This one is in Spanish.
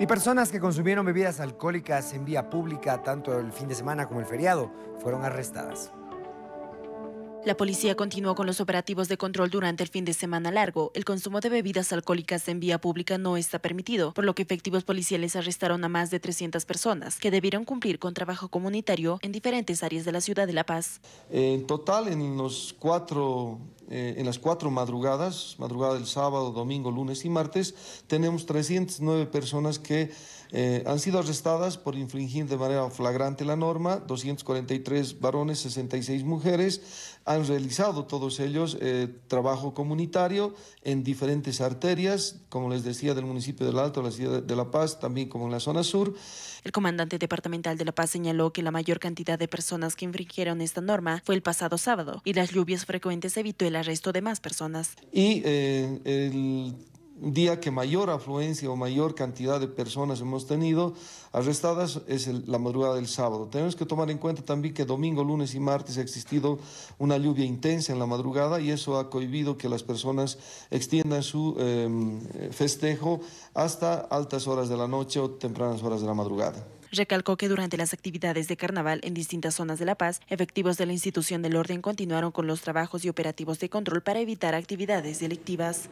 Y personas que consumieron bebidas alcohólicas en vía pública tanto el fin de semana como el feriado fueron arrestadas. La policía continuó con los operativos de control durante el fin de semana largo. El consumo de bebidas alcohólicas en vía pública no está permitido, por lo que efectivos policiales arrestaron a más de 300 personas que debieron cumplir con trabajo comunitario en diferentes áreas de la ciudad de La Paz. En total, en los cuatro eh, en las cuatro madrugadas, madrugada del sábado, domingo, lunes y martes, tenemos 309 personas que eh, han sido arrestadas por infringir de manera flagrante la norma, 243 varones, 66 mujeres, han realizado todos ellos eh, trabajo comunitario en diferentes arterias, como les decía, del municipio del Alto, la ciudad de La Paz, también como en la zona sur. El comandante departamental de La Paz señaló que la mayor cantidad de personas que infringieron esta norma fue el pasado sábado y las lluvias frecuentes evitó el arresto de más personas. Y eh, el día que mayor afluencia o mayor cantidad de personas hemos tenido arrestadas es la madrugada del sábado. Tenemos que tomar en cuenta también que domingo, lunes y martes ha existido una lluvia intensa en la madrugada y eso ha cohibido que las personas extiendan su em, festejo hasta altas horas de la noche o tempranas horas de la madrugada recalcó que durante las actividades de carnaval en distintas zonas de La Paz, efectivos de la institución del orden continuaron con los trabajos y operativos de control para evitar actividades delictivas.